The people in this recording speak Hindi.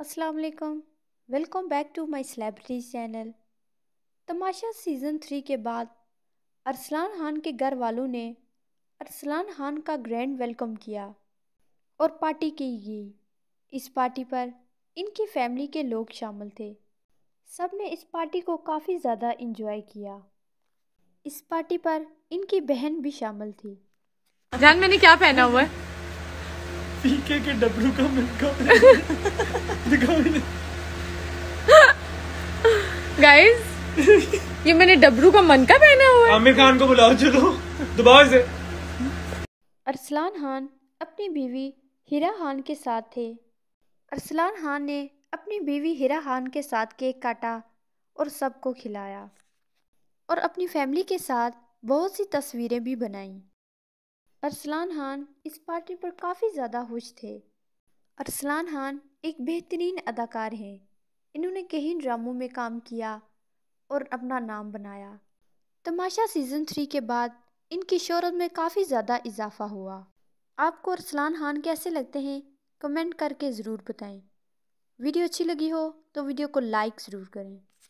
अस्सलाम वालेकुम welcome back to my celebrities channel Tamasha season three के बाद अरसलान खान के घर वालों ने अरसलान खान का ग्रैंड वेलकम किया और पार्टी की गई इस पार्टी पर इनकी फैमिली के लोग शामिल थे सब ने इस पार्टी को काफ़ी ज़्यादा इंजॉय किया इस पार्टी पर इनकी बहन भी शामिल थी जान मैंने क्या पहना हुआ है पीके के डब्लू का मिलकर गाइस ये मैंने डबरू का मन का पहना हुआ है आमिर खान को बुलाओ चलो दोबारा से अरसलान खान अपनी बीवी हीरा खान के साथ थे अरसलान खान ने अपनी बीवी हीरा खान के साथ केक काटा और सबको खिलाया और अपनी फैमिली के साथ बहुत सी तस्वीरें भी बनाईं अरसलान खान इस पार्टी पर काफ़ी ज़्यादा खुश थे अरसलान खान एक बेहतरीन अदाकार हैं इन्होंने कई ड्रामों में काम किया और अपना नाम बनाया तमाशा सीज़न थ्री के बाद इनकी शोरत में काफ़ी ज़्यादा इजाफा हुआ आपको अरसलान खान कैसे लगते हैं कमेंट करके ज़रूर बताएं वीडियो अच्छी लगी हो तो वीडियो को लाइक ज़रूर करें